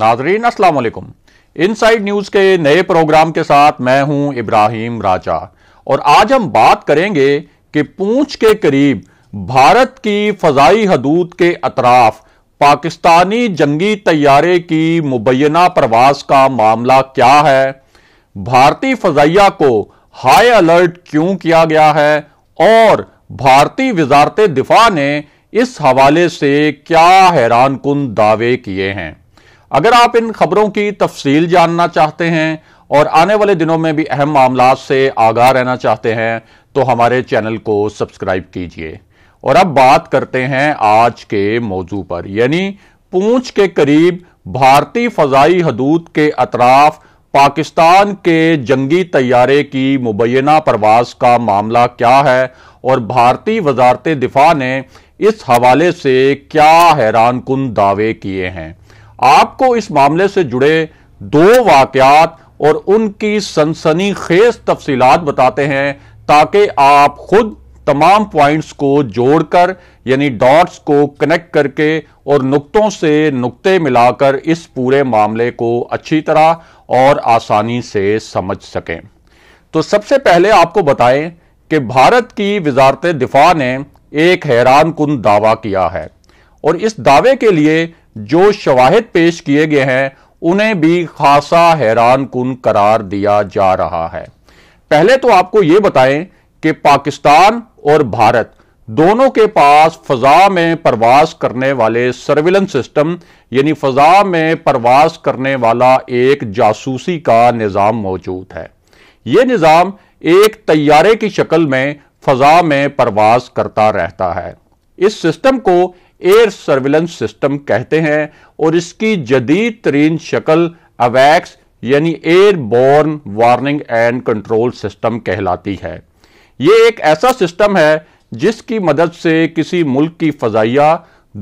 नाजरीन Aslam in inside news के नए प्रोग्राम के साथ मैं हूं इब्राहिम राजा और आज हम बात करेंगे कि पूंछ के करीब भारत की फजाई हदूद के अतराफ पाकिस्तानी जंगी तैयारे की मुबैना प्रवास का मामला क्या है भारतीय फजाइया को हाई अलर्ट क्यों किया गया है और भारतीय वजारत दिफा ने इस हवाले से क्या हैरान कन दावे किए हैं अगर आप इन खबरों की तफसील जानना चाहते हैं और आने वाले दिनों में भी अहम मामला से आगाह रहना चाहते हैं तो हमारे चैनल को सब्सक्राइब कीजिए और अब बात करते हैं आज के मौजू पर यानी पूंछ के करीब भारतीय फजाई हदूद के अतराफ पाकिस्तान के जंगी तैयारे की मुबैना परवाज का मामला क्या है और भारतीय वजारत दिफा ने इस हवाले से क्या हैरान कन दावे किए हैं आपको इस मामले से जुड़े दो वाकयात और उनकी सनसनी खेज तफसीलात बताते हैं ताकि आप खुद तमाम पॉइंट्स को जोड़कर यानी डॉट्स को कनेक्ट करके और नुक्तों से नुक्ते मिलाकर इस पूरे मामले को अच्छी तरह और आसानी से समझ सकें तो सबसे पहले आपको बताएं कि भारत की वजारत दिफा ने एक हैरान कन दावा किया है और इस दावे के लिए जो शवाहद पेश किए गए हैं उन्हें भी खासा हैरान कन करार दिया जा रहा है पहले तो आपको यह बताएं कि पाकिस्तान और भारत दोनों के पास फजा में प्रवास करने वाले सर्विलेंस सिस्टम यानी फजा में प्रवास करने वाला एक जासूसी का निज़ाम मौजूद है यह निज़ाम एक तैयारे की शक्ल में फजा में प्रवास करता रहता है इस सिस्टम को एयर सर्विलेंस सिस्टम कहते हैं और इसकी जदीद तरीन शक्ल अवैक्स यानी airborne warning and control system कहलाती है ये एक ऐसा सिस्टम है जिसकी मदद से किसी मुल्क की फजाइया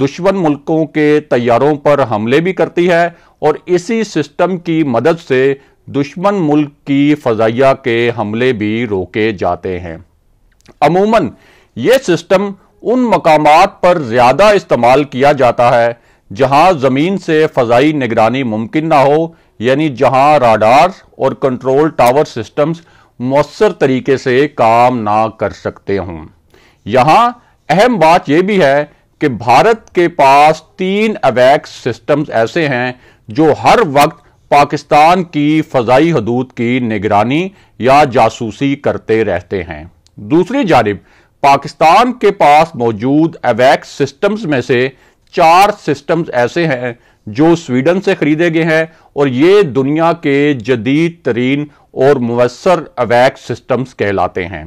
दुश्मन मुल्कों के तैयारों पर हमले भी करती है और इसी सिस्टम की मदद से दुश्मन मुल्क की फजाइया के हमले भी रोके जाते हैं अमूमन ये सिस्टम उन मकाम पर ज़्यादा इस्तेमाल किया जाता है जहां ज़मीन से फ़जाई निगरानी मुमकिन ना हो यानी जहां राडार और कंट्रोल टावर सिस्टम्स मौसर तरीके से काम ना कर सकते हों यहां अहम बात यह भी है कि भारत के पास तीन अवैक्स सिस्टम्स ऐसे हैं जो हर वक्त पाकिस्तान की फ़जाई हदूद की निगरानी या जासूसी करते रहते हैं दूसरी जानब पाकिस्तान के पास मौजूद एवैक्स सिस्टम्स में से चार सिस्टम्स ऐसे हैं जो स्वीडन से खरीदे गए हैं और ये दुनिया के जदीद तरीन और मवसर अवैक्स सिस्टम्स कहलाते हैं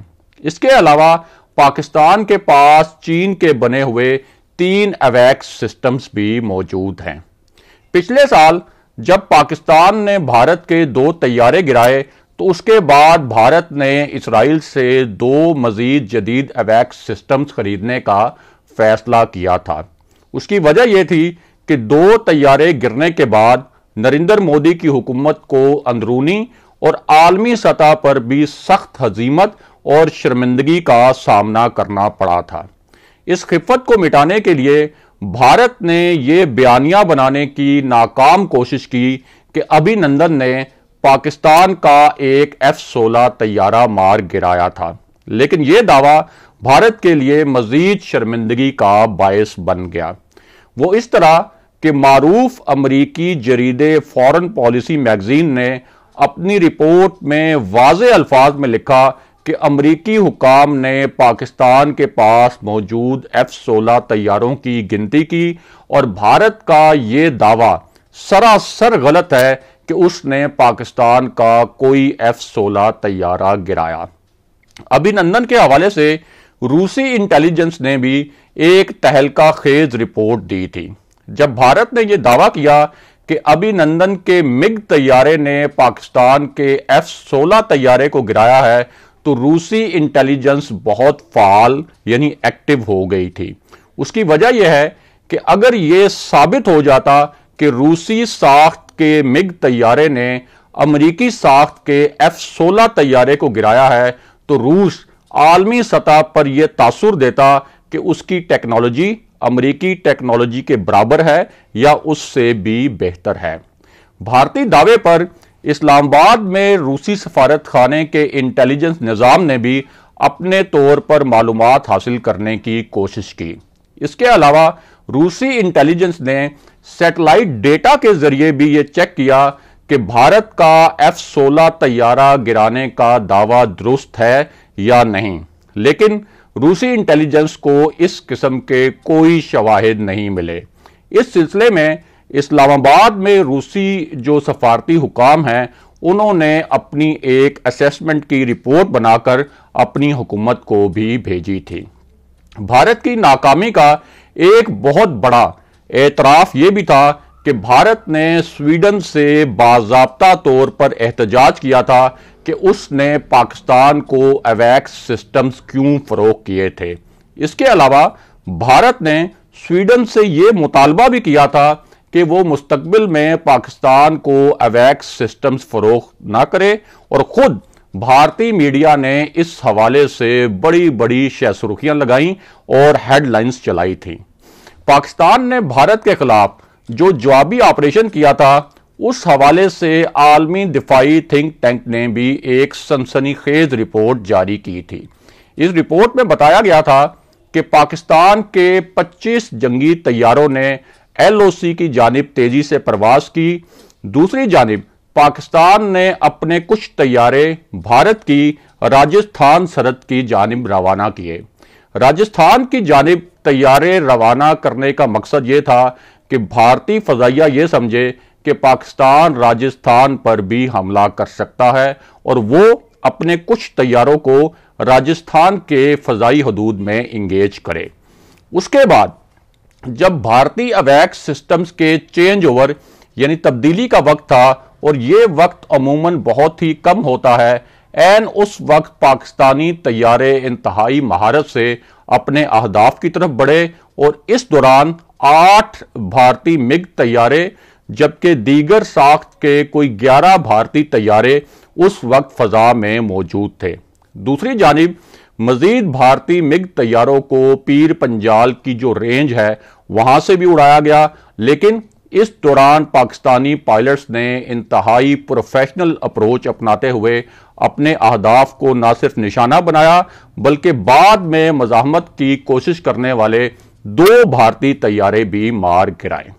इसके अलावा पाकिस्तान के पास चीन के बने हुए तीन अवैक्स सिस्टम्स भी मौजूद हैं पिछले साल जब पाकिस्तान ने भारत के दो तैयारे गिराए तो उसके बाद भारत ने इसराइल से दो मज़ीद जदीद अवैक्स सिस्टम्स ख़रीदने का फैसला किया था उसकी वजह यह थी कि दो तैयारे गिरने के बाद नरेंद्र मोदी की हुकूमत को अंदरूनी और आलमी सतह पर भी सख्त हजीमत और शर्मिंदगी का सामना करना पड़ा था इस खिफत को मिटाने के लिए भारत ने यह बयानिया बनाने की नाकाम कोशिश की कि अभिनंदन ने पाकिस्तान का एक एफ सोलह तैयारा मार गिराया था लेकिन यह दावा भारत के लिए मजीद शर्मिंदगी का बायस बन गया वो इस तरह कि मारूफ अमरीकी जरीदे फॉरन पॉलिसी मैगजीन ने अपनी रिपोर्ट में वाज अल्फाज में लिखा कि अमरीकी हुकाम ने पाकिस्तान के पास मौजूद एफ सोलह तैयारों की गिनती की और भारत का ये दावा सरासर गलत है कि उसने पाकिस्तान का कोई एफ सोलह तैयारा गिराया अभिनंदन के हवाले से रूसी इंटेलिजेंस ने भी एक तहलका खेज रिपोर्ट दी थी जब भारत ने यह दावा किया कि अभिनंदन के मिग तैयारे ने पाकिस्तान के एफ सोलह तैयारे को गिराया है तो रूसी इंटेलिजेंस बहुत फाल यानी एक्टिव हो गई थी उसकी वजह यह है कि अगर यह साबित हो जाता कि रूसी साख के मिग तैयारे ने अमरीकी साख्त के एफ सोलह तैयारे को गिराया है तो रूस आलमी सतह पर यह तासुर देता कि उसकी टेक्नोलॉजी अमरीकी टेक्नोलॉजी के बराबर है या उससे भी बेहतर है भारतीय दावे पर इस्लामाबाद में रूसी सफारत खाने के इंटेलिजेंस निज़ाम ने भी अपने तौर पर मालूम हासिल करने की कोशिश की इसके अलावा रूसी इंटेलिजेंस ने सैटेलाइट डेटा के जरिए भी ये चेक किया कि भारत का एफ सोलह तैयारा गिराने का दावा दुरुस्त है या नहीं लेकिन रूसी इंटेलिजेंस को इस किस्म के कोई शवाहिद नहीं मिले इस सिलसिले में इस्लामाबाद में रूसी जो सफारती हुकाम हैं उन्होंने अपनी एक असेसमेंट की रिपोर्ट बनाकर अपनी हुकूमत को भी भेजी थी भारत की नाकामी का एक बहुत बड़ा एतराफ़ यह भी था कि भारत ने स्वीडन से बाबा तौर पर एहतजाज किया था कि उसने पाकिस्तान को अवैक्स सिस्टम्स क्यों फरोख किए थे इसके अलावा भारत ने स्वीडन से ये मुतालबा भी किया था कि वो मुस्तबिल में पाकिस्तान को अवैक्स सिस्टम्स फरोख ना करे और ख़ुद भारतीय मीडिया ने इस हवाले से बड़ी बड़ी शह सुर्खियाँ लगाई और हेडलाइंस चलाई थी पाकिस्तान ने भारत के खिलाफ जो जवाबी ऑपरेशन किया था उस हवाले से आलमी दिफाई थिंक टैंक ने भी एक सनसनीखेज रिपोर्ट जारी की थी इस रिपोर्ट में बताया गया था कि पाकिस्तान के 25 जंगी तैयारों ने एलओसी की जानब तेजी से प्रवास की दूसरी जानब पाकिस्तान ने अपने कुछ तैयारे भारत की राजस्थान सरहद की जानब रवाना किए राजस्थान की जानब तैयारे रवाना करने का मकसद ये था कि भारतीय फजाइया ये समझे कि पाकिस्तान राजस्थान पर भी हमला कर सकता है और वो अपने कुछ तैयारों को राजस्थान के फजाई हदूद में इंगेज करे उसके बाद जब भारतीय अवैक्स सिस्टम्स के चेंज ओवर यानी तब्दीली का वक्त था और ये वक्त अमूमन बहुत ही कम होता है एन उस वक्त पाकिस्तानी तैयारे इंतहाई महारत से अपने अहदाफ की तरफ बढ़े और इस दौरान आठ भारतीय मिग तैयारे जबकि दीगर साख्त के कोई ग्यारह भारतीय तैयारे उस वक्त फजा में मौजूद थे दूसरी जानब मजीद भारतीय मिग तैयारों को पीर पंजाल की जो रेंज है वहां से भी उड़ाया गया लेकिन इस दौरान पाकिस्तानी पायलट्स ने इंतहाई प्रोफेशनल अप्रोच अपनाते हुए अपने अहदाफ को ना सिर्फ निशाना बनाया बल्कि बाद में मजामत की कोशिश करने वाले दो भारतीय तैयारे भी मार गिराए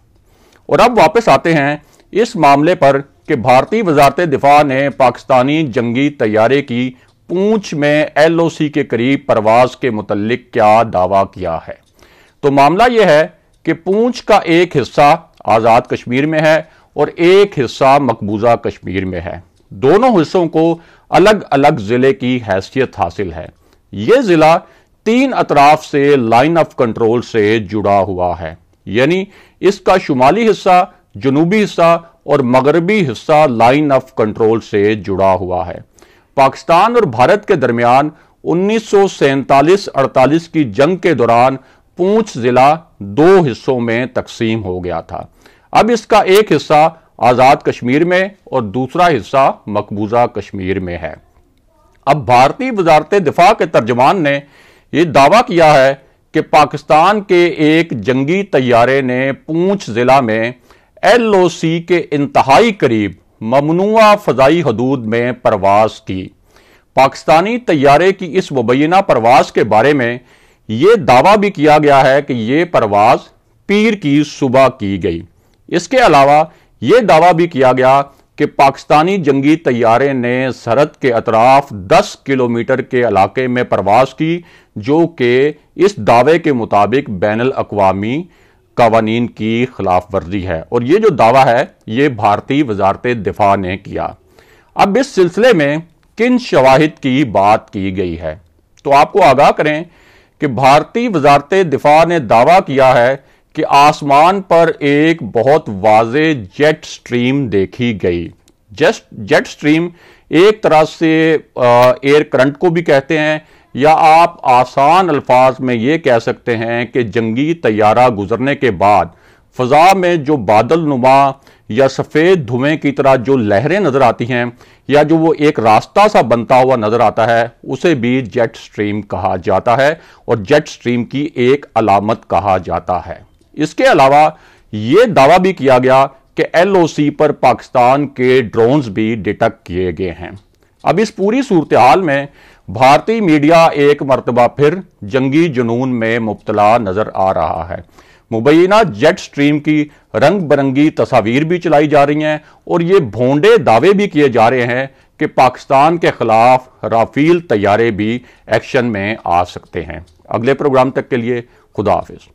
और अब वापस आते हैं इस मामले पर कि भारतीय वजारत दिफा ने पाकिस्तानी जंगी तैयारे की पूंछ में एल ओ सी के करीब परवाज के मुतलक क्या दावा किया है तो मामला यह है कि पूंछ का एक हिस्सा आज़ाद कश्मीर में है और एक हिस्सा मकबूजा कश्मीर में है दोनों हिस्सों को अलग अलग जिले की हैसियत हासिल है यह जिला तीन अतराफ से लाइन ऑफ कंट्रोल से जुड़ा हुआ है यानी इसका शुमाली हिस्सा जनूबी हिस्सा और मगरबी हिस्सा लाइन ऑफ कंट्रोल से जुड़ा हुआ है पाकिस्तान और भारत के दरमियान उन्नीस सौ अड़तालीस की जंग के दौरान पूंछ जिला दो हिस्सों में तकसीम हो गया था अब इसका एक हिस्सा आज़ाद कश्मीर में और दूसरा हिस्सा मकबूजा कश्मीर में है अब भारतीय वजारत दिफा के तर्जमान ने यह दावा किया है कि पाकिस्तान के एक जंगी तैयारे ने पूंछ ज़िला में एल ओ सी के इंतहाई करीब ममनुआ फजाई हदूद में प्रवास की पाकिस्तानी तैयारे की इस मुबैना प्रवास के बारे में यह दावा भी किया गया है कि यह प्रवास पीर की सुबह की गई इसके अलावा यह दावा भी किया गया कि पाकिस्तानी जंगी तैयारे ने सरहद के अतराफ 10 किलोमीटर के इलाके में प्रवास की जो कि इस दावे के मुताबिक बैन अवी कवानीन की खिलाफ वर्जी है और ये जो दावा है ये भारतीय वजारत दिफा ने किया अब इस सिलसिले में किन शवाहिद की बात की गई है तो आपको आगाह करें कि भारतीय वजारत दिफा ने दावा किया है कि आसमान पर एक बहुत वाज जेट स्ट्रीम देखी गई जस्ट जेट स्ट्रीम एक तरह से एयर करंट को भी कहते हैं या आप आसान अल्फाज में ये कह सकते हैं कि जंगी तैयारा गुजरने के बाद फ़जा में जो बादल नुमा या सफ़ेद धुएं की तरह जो लहरें नज़र आती हैं या जो वो एक रास्ता सा बनता हुआ नज़र आता है उसे भी जेट स्ट्रीम कहा जाता है और जेट स्ट्रीम की एक अलामत कहा जाता है इसके अलावा यह दावा भी किया गया कि एलओसी पर पाकिस्तान के ड्रोन्स भी डिटेक्ट किए गए हैं अब इस पूरी सूरत हाल में भारतीय मीडिया एक मरतबा फिर जंगी जुनून में मुबतला नजर आ रहा है मुबैना जेट स्ट्रीम की रंग बिरंगी तस्वीर भी चलाई जा रही हैं और ये भोंडे दावे भी किए जा रहे हैं कि पाकिस्तान के खिलाफ राफील तैयारे भी एक्शन में आ सकते हैं अगले प्रोग्राम तक के लिए खुदा हाफिज़